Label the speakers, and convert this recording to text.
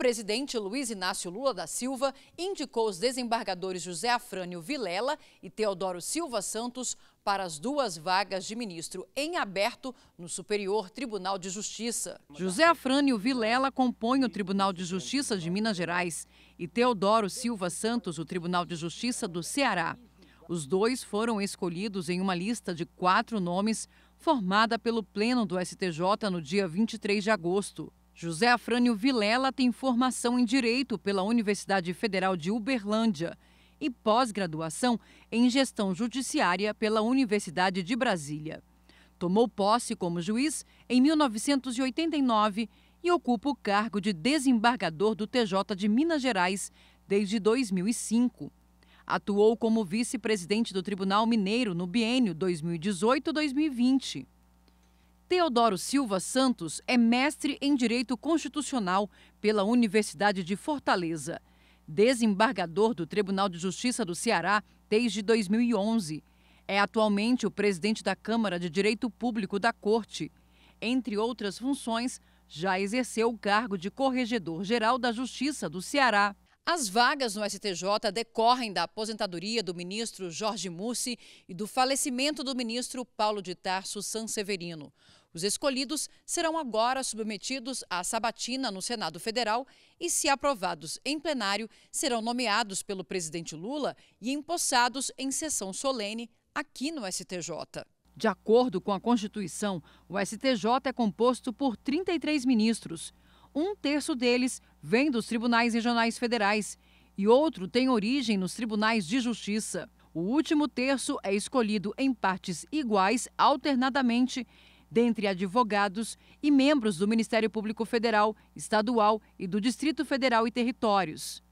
Speaker 1: presidente Luiz Inácio Lula da Silva indicou os desembargadores José Afrânio Vilela e Teodoro Silva Santos para as duas vagas de ministro em aberto no Superior Tribunal de Justiça. José Afrânio Vilela compõe o Tribunal de Justiça de Minas Gerais e Teodoro Silva Santos o Tribunal de Justiça do Ceará. Os dois foram escolhidos em uma lista de quatro nomes formada pelo Pleno do STJ no dia 23 de agosto. José Afrânio Vilela tem formação em Direito pela Universidade Federal de Uberlândia e pós-graduação em Gestão Judiciária pela Universidade de Brasília. Tomou posse como juiz em 1989 e ocupa o cargo de desembargador do TJ de Minas Gerais desde 2005. Atuou como vice-presidente do Tribunal Mineiro no biênio 2018-2020. Teodoro Silva Santos é mestre em Direito Constitucional pela Universidade de Fortaleza. Desembargador do Tribunal de Justiça do Ceará desde 2011. É atualmente o presidente da Câmara de Direito Público da Corte. Entre outras funções, já exerceu o cargo de Corregedor-Geral da Justiça do Ceará. As vagas no STJ decorrem da aposentadoria do ministro Jorge Mussi e do falecimento do ministro Paulo de Tarso Sanseverino. Os escolhidos serão agora submetidos à sabatina no Senado Federal e, se aprovados em plenário, serão nomeados pelo presidente Lula e empossados em sessão solene aqui no STJ. De acordo com a Constituição, o STJ é composto por 33 ministros. Um terço deles vem dos tribunais regionais federais e outro tem origem nos tribunais de justiça. O último terço é escolhido em partes iguais, alternadamente, dentre advogados e membros do Ministério Público Federal, Estadual e do Distrito Federal e Territórios.